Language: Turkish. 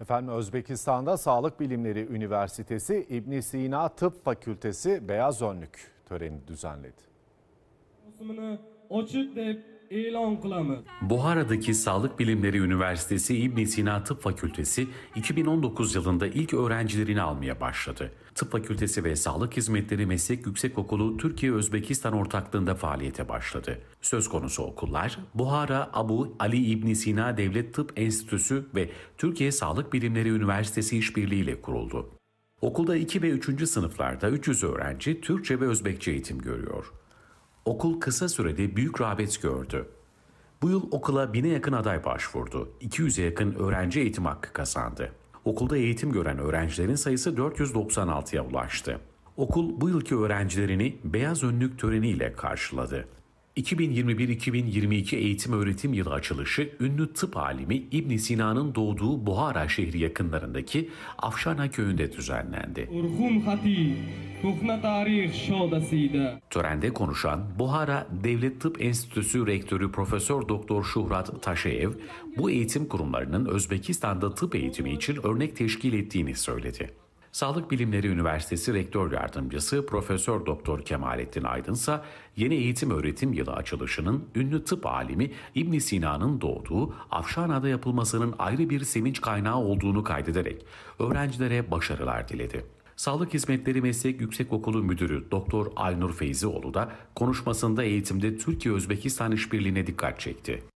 Efendim Özbekistan'da Sağlık Bilimleri Üniversitesi İbn Sina Tıp Fakültesi Beyaz Önlük töreni düzenledi. Osman'ı açık deyip ilan kılamı. Buhara'daki Sağlık Bilimleri Üniversitesi İbn Sina Tıp Fakültesi 2019 yılında ilk öğrencilerini almaya başladı. Tıp Fakültesi ve Sağlık Hizmetleri Meslek Yüksekokulu Türkiye-Özbekistan ortaklığında faaliyete başladı. Söz konusu okullar Buhara Abu Ali İbn Sina Devlet Tıp Enstitüsü ve Türkiye Sağlık Bilimleri Üniversitesi işbirliğiyle kuruldu. Okulda 2 ve 3. sınıflarda 300 öğrenci Türkçe ve Özbekçe eğitim görüyor. Okul kısa sürede büyük rağbet gördü. Bu yıl okula bine yakın aday başvurdu. 200'e yakın öğrenci eğitim hakkı kazandı. Okulda eğitim gören öğrencilerin sayısı 496'ya ulaştı. Okul bu yılki öğrencilerini beyaz önlük töreniyle karşıladı. 2021-2022 eğitim öğretim yılı açılışı ünlü tıp alimi İbn Sina'nın doğduğu Buhara şehri yakınlarındaki Afşana köyünde düzenlendi. Orhum Hatip tarih Törende konuşan Buhara Devlet Tıp Enstitüsü Rektörü Profesör Doktor Şuhrat Taşeyev, bu eğitim kurumlarının Özbekistan'da tıp eğitimi için örnek teşkil ettiğini söyledi. Sağlık Bilimleri Üniversitesi Rektör Yardımcısı Profesör Doktor Kemalettin Aydınsa yeni eğitim öğretim yılı açılışının ünlü tıp alimi İbn Sina'nın doğduğu Afşana'da yapılmasının ayrı bir sevinç kaynağı olduğunu kaydederek öğrencilere başarılar diledi. Sağlık Hizmetleri Meslek Yüksekokulu Müdürü Doktor Aynur Feyzioğlu da konuşmasında eğitimde Türkiye-Özbekistan işbirliğine dikkat çekti.